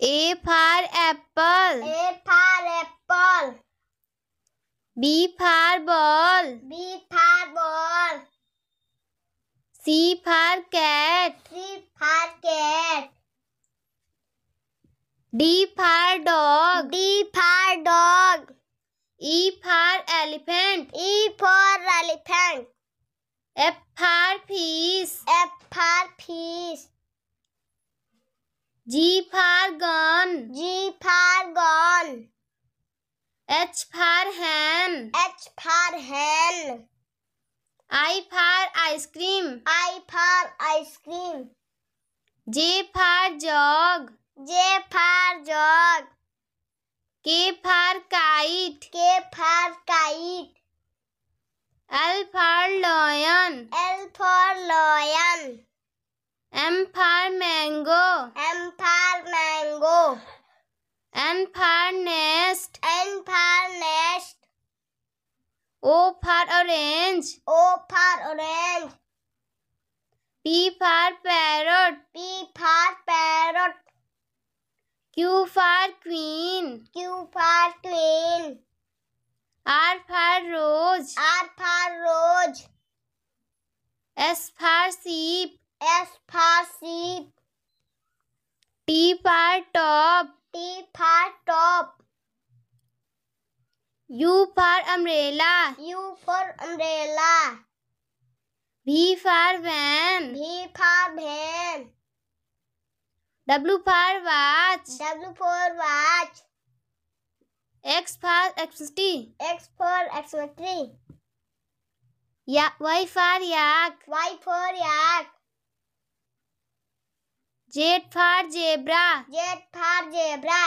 A for apple. A for apple. B for ball. B for ball. C for cat. C for cat. D for dog. D for dog. E for elephant. E for elephant. F for fish. F for fish. G for gun. G for gun. H for hen. H for hen. I for ice cream. I for ice cream. J for jog. J for jog. K for kite. K for kite. L for N for nest. N for nest. O for orange. O for orange. P for parrot. P for parrot. Q for queen. Q for queen. R for rose. R for rose. S for sheep. S for sheep. T for top. T for top. U for umbrella. U for umbrella. V for van. V for van. W for watch. W for watch. X for electricity. X for electricity. Yeah, Y for yak. Y for yak. Z for zebra Z for zebra